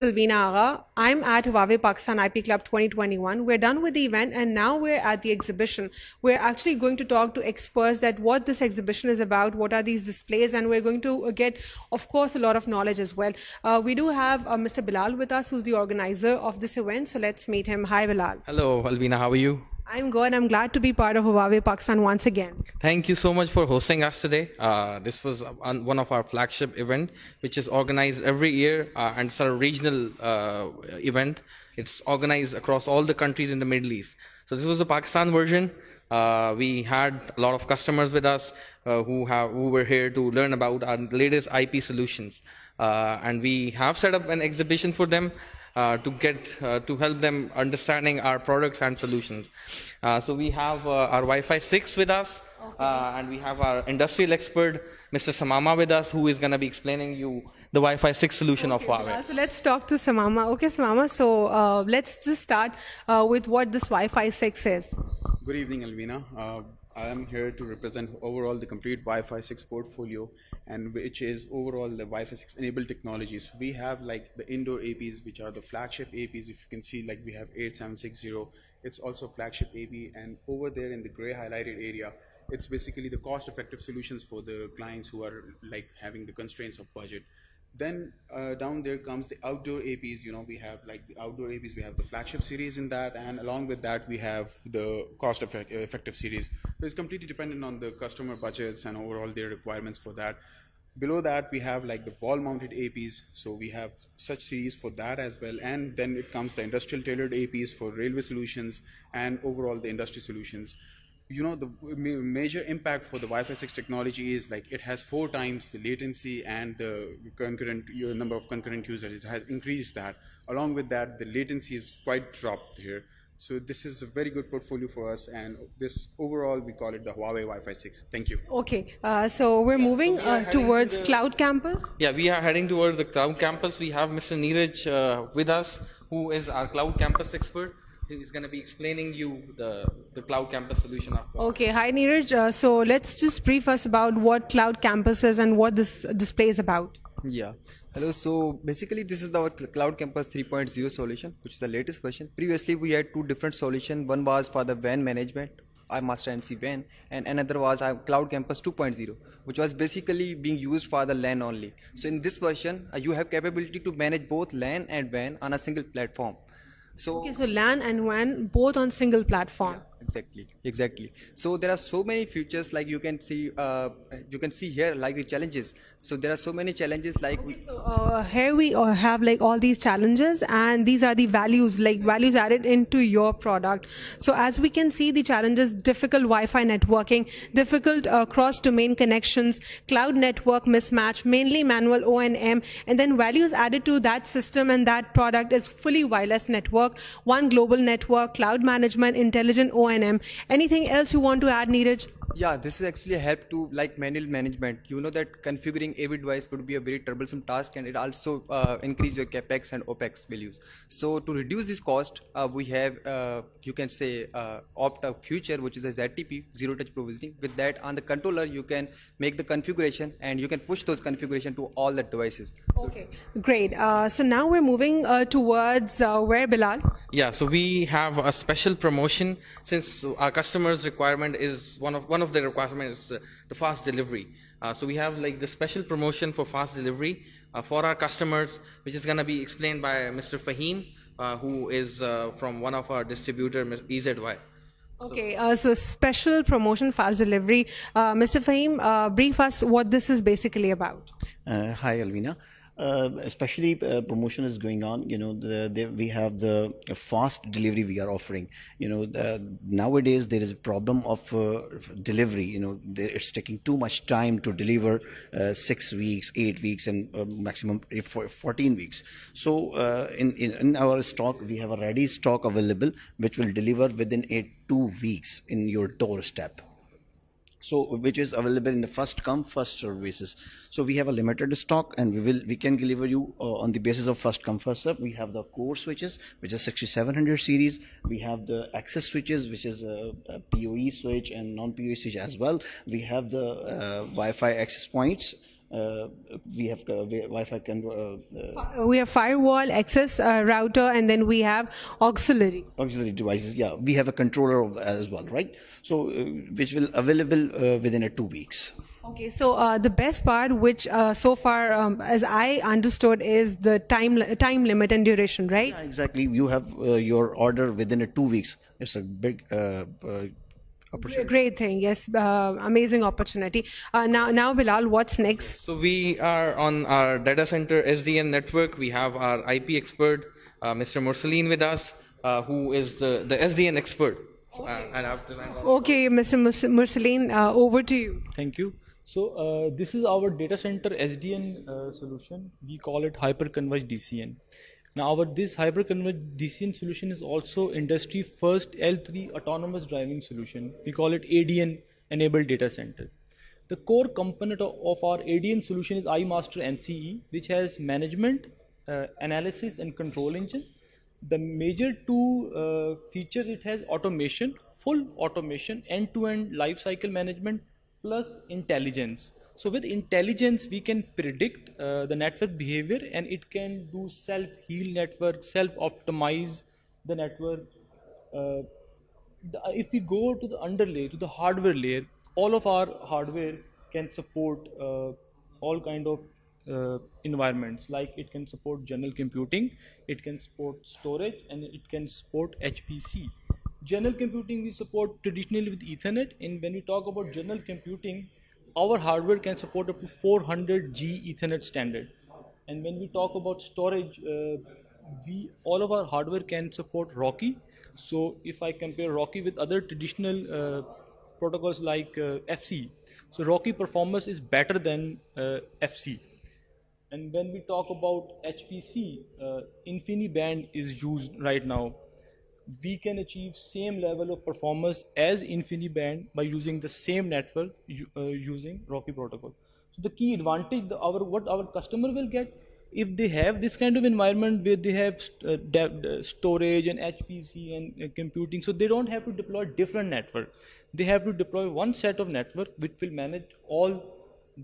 Silvina Aga. I'm at Huawei Pakistan IP Club 2021. We're done with the event and now we're at the exhibition. We're actually going to talk to experts that what this exhibition is about, what are these displays, and we're going to uh, get, of course, a lot of knowledge as well. Uh, we do have uh, Mr. Bilal with us, who's the organizer of this event. So let's meet him. Hi, Bilal. Hello, Alvina. How are you? I'm good. I'm glad to be part of Huawei Pakistan once again. Thank you so much for hosting us today. Uh, this was one of our flagship event, which is organized every year uh, and it's a regional uh, event. It's organized across all the countries in the Middle East. So this was the Pakistan version. Uh, we had a lot of customers with us uh, who have who were here to learn about our latest IP solutions, uh, and we have set up an exhibition for them uh, to get uh, to help them understanding our products and solutions. Uh, so we have uh, our Wi-Fi 6 with us, okay. Uh, and we have our industrial expert, Mr. Samama, with us, who is going to be explaining you the Wi-Fi 6 solution okay. of Huawei. Uh, so let's talk to Samama. Okay, Samama. So let's just start with what this Wi-Fi 6 is. Good evening, Alvina. I am here to represent overall the complete Wi-Fi 6 portfolio and which is overall the Wi-Fi 6 enabled technologies. We have like the indoor APs, which are the flagship APs. If you can see, like we have 8760, it's also flagship AP. And over there in the gray highlighted area, it's basically the cost-effective solutions for the clients who are like having the constraints of budget. Then uh, down there comes the outdoor APs. You know, we have like the outdoor APs. We have the flagship series in that, and along with that, we have the cost-effective series. So it's completely dependent on the customer budgets and overall their requirements for that below that we have like the wall mounted aps so we have such series for that as well and then it comes the industrial tailored aps for railway solutions and overall the industry solutions you know the major impact for the wi-fi 6 technology is like it has four times the latency and the concurrent uh, number of concurrent users it has increased that along with that the latency is quite dropped here so this is a very good portfolio for us, and this overall we call it the Huawei Wi-Fi 6. Thank you. Okay, uh, so we're moving so we uh, towards to Cloud Campus. Yeah, we are heading towards the Cloud Campus. We have Mr. Neeraj uh, with us, who is our Cloud Campus expert. He's going to be explaining you the, the Cloud Campus solution. After. Okay, hi Neeraj. Uh, so let's just brief us about what Cloud Campus is and what this display is about. Yeah. Hello. So basically, this is our Cloud Campus 3.0 solution, which is the latest version. Previously, we had two different solutions. One was for the WAN management, I Master MC WAN, and another was I Cloud Campus 2.0, which was basically being used for the LAN only. So in this version, uh, you have capability to manage both LAN and WAN on a single platform. So okay, so LAN and WAN both on single platform. Yeah exactly exactly so there are so many features like you can see uh, you can see here like the challenges so there are so many challenges like okay, so, uh, here we uh, have like all these challenges and these are the values like values added into your product so as we can see the challenges difficult wi-fi networking difficult uh, cross domain connections cloud network mismatch mainly manual o and m and then values added to that system and that product is fully wireless network one global network cloud management intelligent O. Anything else you want to add, Neeraj? yeah this is actually a help to like manual management you know that configuring every device could be a very troublesome task and it also uh, increase your capex and opex values so to reduce this cost uh, we have uh, you can say uh, opt a feature which is a ztp zero touch provisioning with that on the controller you can make the configuration and you can push those configuration to all the devices okay so, great uh, so now we're moving uh, towards where bilal yeah so we have a special promotion since our customers requirement is one of one one of the requirements is the, fast delivery. Uh, so we have like the special promotion for fast delivery uh, for our customers, which is going to be explained by Mr. Fahim, uh, who is from one of our distributor, EZY. Okay, uh, so special promotion fast delivery. Uh, Mr. Fahim, uh, brief us what this is basically about. hi, Alvina. Uh, especially uh, promotion is going on you know the, the, we have the fast delivery we are offering you know the, nowadays there is a problem of uh, delivery you know it's taking too much time to deliver uh, 6 weeks 8 weeks and uh, maximum 14 weeks so in, in, in our stock we have a ready stock available which will deliver within a 2 weeks in your doorstep so which is available in the first come first serve basis so we have a limited stock and we will we can deliver you uh, on the basis of first come first serve we have the core switches which is 6700 series we have the access switches which is a, a poe switch and non poe switch as well we have the uh, wi-fi access points uh, we have uh, Wi-Fi. Uh, we have firewall, access router, and then we have auxiliary. Auxiliary devices. Yeah, we have a controller as well, right? So which will available within a two weeks. Okay, so uh, the best part, which uh, so far, um, as I understood, is the time li time limit and duration, right? Yeah, exactly. You have uh, your order within a two weeks. It's a big opportunity. Great thing, yes, uh, amazing opportunity. Uh, now, now, Bilal, what's next? So we are on our data center SDN network. We have our IP expert, uh, Mr. Mursaleen, with us, uh, who is the, the SDN expert. Uh, okay, okay Mr. Mursaleen, uh, over to you. Thank you. So this is our data center SDN solution. We call it hyperconverged DCN. Now our this hyperconverged DCN solution is also industry first L3 autonomous driving solution. We call it ADN enabled data center. The core component of our ADN solution is iMaster NCE which has management, uh, analysis and control engine. The major two uh, features it has automation, full automation, end-to-end -end life cycle management plus intelligence. So with intelligence, we can predict uh, the network behavior and it can do self-heal network, self-optimize the network. Uh, the, if we go to the underlay, to the hardware layer, all of our hardware can support uh, all kind of uh, environments. Like it can support general computing, it can support storage, and it can support HPC. General computing we support traditionally with Ethernet, and when we talk about general computing, our hardware can support up to 400G Ethernet standard. And when we talk about storage, uh, we all of our hardware can support Rocky. So if I compare Rocky with other traditional uh, protocols like uh, FC, so Rocky performance is better than uh, FC. And when we talk about HPC, uh, InfiniBand is used right now we can achieve same level of performance as InfiniBand by using the same network uh, using Rocky protocol. So the key advantage, the, our what our customer will get if they have this kind of environment where they have st uh, uh storage and HPC and uh, computing, so they don't have to deploy different network. They have to deploy one set of network which will manage all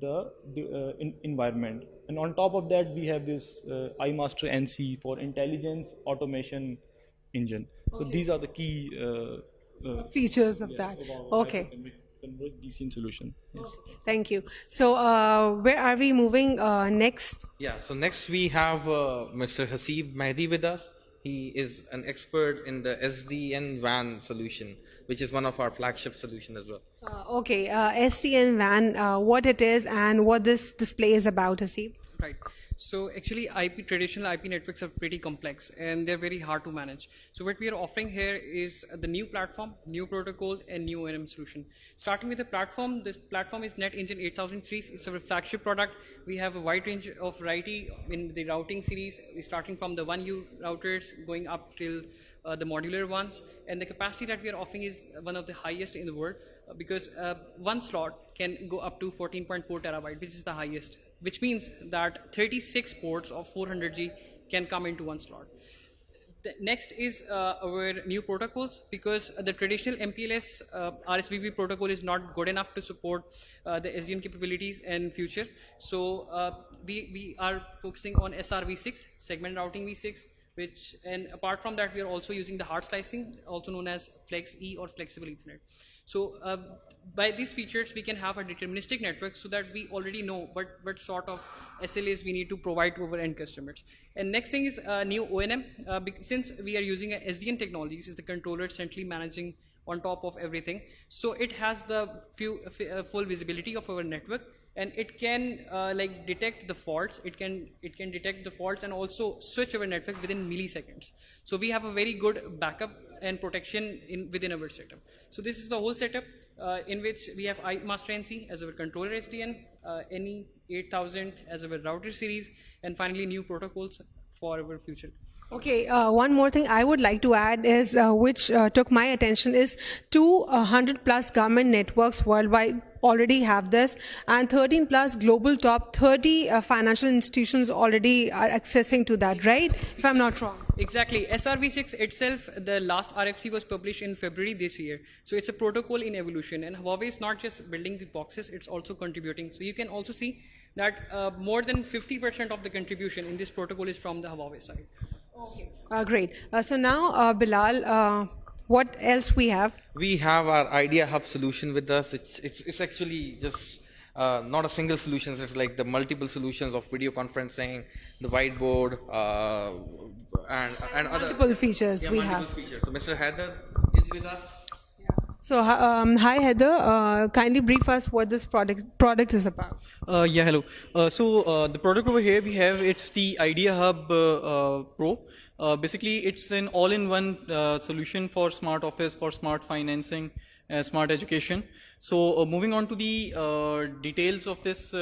the, uh, in environment. And on top of that, we have this uh, iMaster NC for intelligence, automation, engine. So okay. these are the key uh, uh, features of yes, that. Okay. Convert DC solution. Yes. Okay. Thank you. So uh, where are we moving next? Yeah. So next we have Mr. Hasib Mahdi with us. He is an expert in the SDN WAN solution, which is one of our flagship solution as well. Uh, okay, uh, SDN WAN, uh, what it is and what this display is about, Hasib? Right. So actually IP traditional IP networks are pretty complex and they're very hard to manage. So what we are offering here is the new platform, new protocol and new ONM solution. Starting with the platform, this platform is NetEngine 8003. It's a flagship product. We have a wide range of variety in the routing series, We're starting from the 1U routers going up till uh, the modular ones. And the capacity that we are offering is one of the highest in the world uh, because uh, one slot can go up to 14.4 terabyte, which is the highest which means that 36 ports of 400G can come into one slot. The next is uh, our new protocols because the traditional MPLS uh, RSVP protocol is not good enough to support uh, the SDN capabilities in future. So uh, we, we are focusing on SRv6, segment routing v6, which and apart from that we are also using the hard slicing, also known as Flex E or flexible Ethernet. So uh, by these features, we can have a deterministic network so that we already know what, what sort of SLAs we need to provide to our end customers. And next thing is uh, new ONM. Uh, since we are using a SDN technologies, is the controller centrally managing on top of everything. So it has the few, uh, uh full visibility of our network and it can uh, like detect the faults. It can, it can detect the faults and also switch our network within milliseconds. So we have a very good backup and protection in within our setup. So this is the whole setup uh, in which we have master NC as our controller SDN, uh, NE 8000 as our router series, and finally new protocols for our future Okay, uh, one more thing I would like to add is, uh, which uh, took my attention, is 200 plus government networks worldwide already have this and 13 plus global top 30 uh, financial institutions already are accessing to that right if i'm not wrong exactly srv6 itself the last rfc was published in february this year so it's a protocol in evolution and huawei is not just building the boxes it's also contributing so you can also see that uh, more than 50% of the contribution in this protocol is from the huawei side Okay. Uh, great. Uh, so now, uh, Bilal, uh, what else we have? We have our Idea Hub solution with us. It's it's, it's actually just uh, not a single solution. It's like the multiple solutions of video conferencing, the whiteboard, uh, and and, and multiple other, features yeah, we have. Features. So Mr. Heather is with us. So, um, hi Heather. Uh, kindly brief us what this product product is about. Uh, yeah, hello. Uh, so uh, the product over here we have it's the Idea Hub uh, uh, Pro. basically, it's an all-in-one solution for smart office, for smart financing, smart education. So moving on to the details of this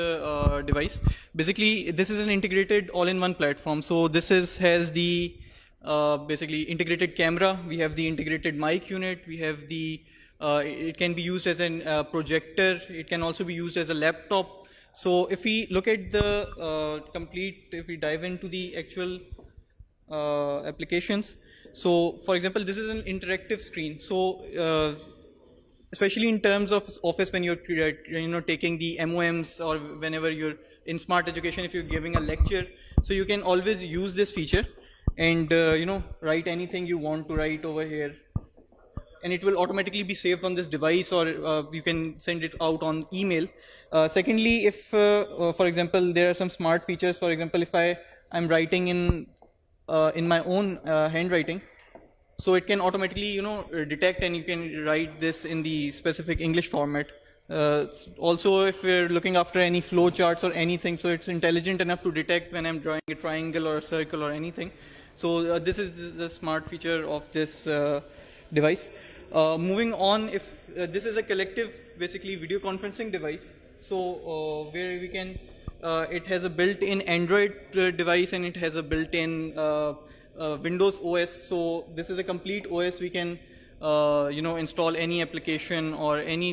device. Basically, this is an integrated all-in-one platform. So this is has the basically integrated camera. We have the integrated mic unit. We have the uh, it can be used as a uh, projector. It can also be used as a laptop. So if we look at the uh, complete, if we dive into the actual applications, so for example, this is an interactive screen. So especially in terms of office when you're you know taking the MOMs or whenever you're in smart education if you're giving a lecture so you can always use this feature and uh, you know write anything you want to write over here and it will automatically be saved on this device or uh, you can send it out on email. Uh, secondly, if, uh, uh, for example, there are some smart features, for example, if I, I'm writing in, uh, in my own handwriting, so it can automatically, you know, detect and you can write this in the specific English format. also, if we're looking after any flow charts or anything, so it's intelligent enough to detect when I'm drawing a triangle or a circle or anything. So uh, this is the smart feature of this uh, device. Uh, moving on, if uh, this is a collective, basically video conferencing device, so uh, where we can, uh, it has a built-in Android uh, device and it has a built-in Windows OS. So this is a complete OS. We can, you know, install any application or any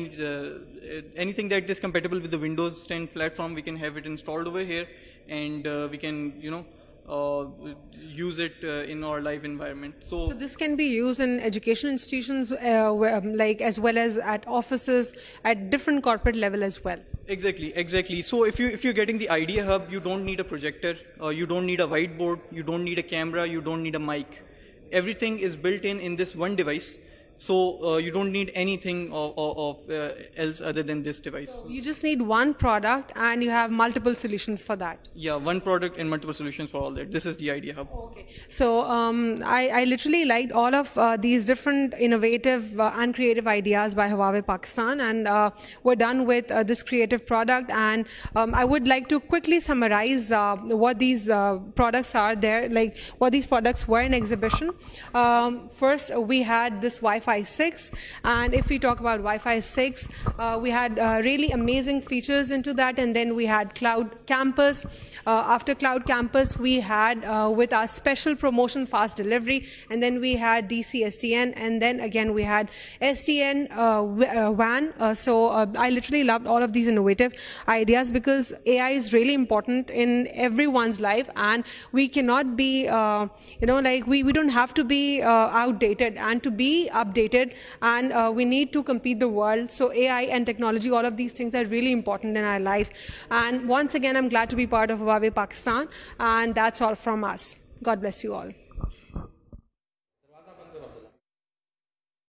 anything that is compatible with the Windows 10 platform. We can have it installed over here, and we can, you know uh, use it uh, in our live environment. So, so, this can be used in educational institutions, uh, where, um, like as well as at offices, at different corporate level as well. Exactly, exactly. So if you if you're getting the idea hub, you don't need a projector, uh, you don't need a whiteboard, you don't need a camera, you don't need a mic. Everything is built in in this one device so uh, you don't need anything of, of uh, else other than this device. So you just need one product and you have multiple solutions for that. Yeah, one product and multiple solutions for all that. This is the Idea Hub. Okay. So um, I, I, literally liked all of uh, these different innovative uh, and creative ideas by Huawei Pakistan and uh, we're done with uh, this creative product. And um, I would like to quickly summarize what these products are there, like what these products were in exhibition. Um, first, we had this Wi-Fi Wi-Fi 6. And if we talk about Wi-Fi 6, uh, we had uh, really amazing features into that. And then we had Cloud Campus. Uh, after Cloud Campus, we had uh, with our special promotion fast delivery. And then we had DCSDN. And then again, we had SDN uh, WAN. so I literally loved all of these innovative ideas because AI is really important in everyone's life. And we cannot be, you know, like we, we don't have to be outdated and to be updated outdated and uh, we need to compete the world. So AI and technology, all of these things are really important in our life. And once again, I'm glad to be part of Huawei Pakistan. And that's all from us. God bless you all.